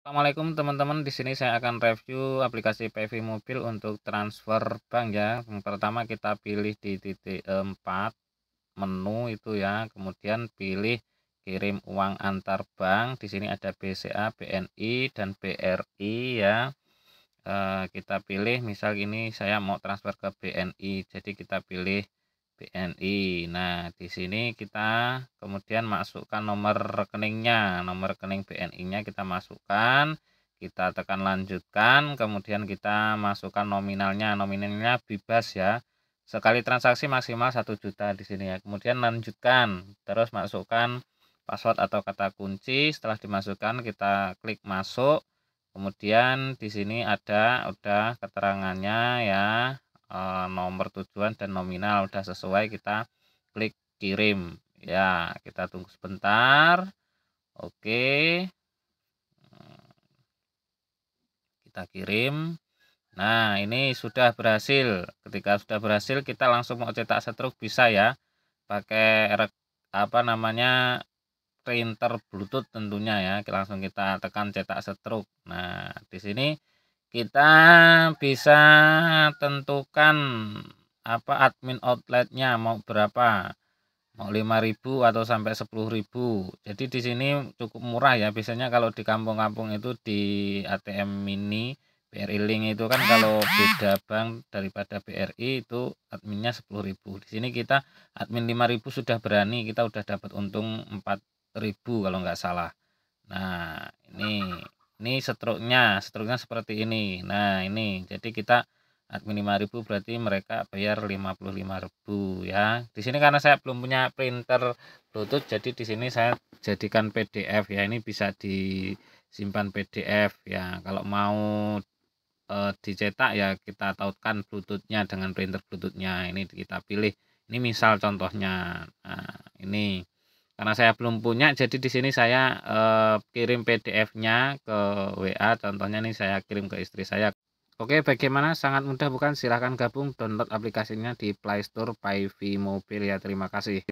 Assalamualaikum teman-teman, di sini saya akan review aplikasi PV Mobil untuk transfer bank ya. Yang pertama kita pilih di titik 4 menu itu ya, kemudian pilih kirim uang antar bank. Di sini ada BCA, BNI dan BRI ya. Eh, kita pilih misal ini saya mau transfer ke BNI, jadi kita pilih BNI. Nah, di sini kita kemudian masukkan nomor rekeningnya, nomor rekening BNI-nya kita masukkan, kita tekan lanjutkan, kemudian kita masukkan nominalnya, nominalnya bebas ya. Sekali transaksi maksimal 1 juta di sini ya. Kemudian lanjutkan, terus masukkan password atau kata kunci. Setelah dimasukkan kita klik masuk. Kemudian di sini ada udah keterangannya ya, Eh, nomor tujuan dan nominal sudah sesuai kita klik kirim ya kita tunggu sebentar oke kita kirim nah ini sudah berhasil ketika sudah berhasil kita langsung mau cetak setruk bisa ya pakai apa namanya printer Bluetooth tentunya ya. Langsung kita tekan cetak setruk. Nah, di sini kita bisa tentukan apa admin outletnya mau berapa mau 5000 atau sampai 10.000 jadi di sini cukup murah ya biasanya kalau di kampung-kampung itu di ATM mini BRI link itu kan kalau beda bank daripada BRI itu adminnya 10.000 di sini kita admin 5000 sudah berani kita udah dapat untung 4000 kalau nggak salah nah ini struknya struknya seperti ini nah ini jadi kita admin 5000 berarti mereka bayar 55.000 ya di sini karena saya belum punya printer bluetooth jadi di sini saya jadikan PDF ya ini bisa disimpan PDF ya kalau mau e, dicetak ya kita tautkan bluetoothnya dengan printer bluetoothnya ini kita pilih ini misal contohnya nah, ini karena saya belum punya jadi di sini saya eh, kirim PDF-nya ke WA contohnya nih saya kirim ke istri saya Oke bagaimana sangat mudah bukan silahkan gabung download aplikasinya di Play Store Pivi Mobile ya terima kasih